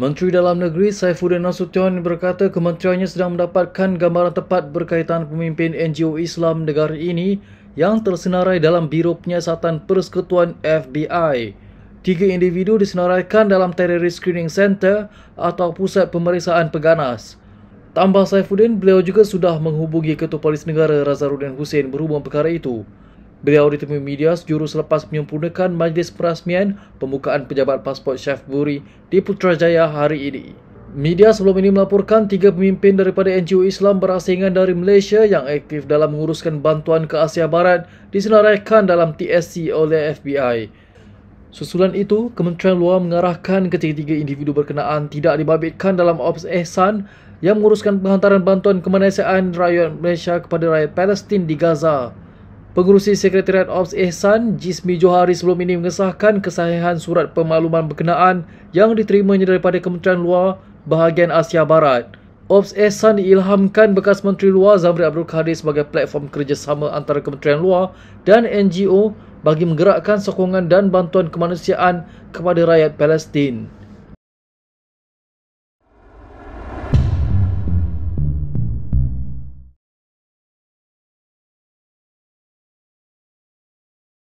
Menteri Dalam Negeri Saifuddin Nasution berkata kementeriannya sedang mendapatkan gambaran tepat berkaitan pemimpin NGO Islam negara ini yang tersenarai dalam Biro Penyiasatan Persekutuan FBI. Tiga individu disenaraikan dalam Terrorist Screening Center atau Pusat Pemeriksaan Peganas. Tambah Saifuddin, beliau juga sudah menghubungi Ketua Polis Negara Razaruddin Hussein berhubung perkara itu. Beliau ditemui media sejurus selepas menyempurnakan majlis perasmian pembukaan pejabat pasport Chef Buri di Putrajaya hari ini. Media sebelum ini melaporkan tiga pemimpin daripada NGO Islam berasingan dari Malaysia yang aktif dalam menguruskan bantuan ke Asia Barat disenaraikan dalam TSC oleh FBI. Susulan itu, Kementerian Luar mengarahkan ketiga-tiga individu berkenaan tidak dibabitkan dalam Ops Ehsan yang menguruskan penghantaran bantuan kemanusiaan rakyat Malaysia kepada rakyat Palestin di Gaza. Pengurusi Sekretariat Ops Ehsan, Jismi Johari sebelum ini mengesahkan kesahihan surat pemakluman berkenaan yang diterimanya daripada Kementerian Luar bahagian Asia Barat. Ops Ehsan diilhamkan bekas Menteri Luar Zamri Abdul Kadir sebagai platform kerjasama antara Kementerian Luar dan NGO bagi menggerakkan sokongan dan bantuan kemanusiaan kepada rakyat Palestin.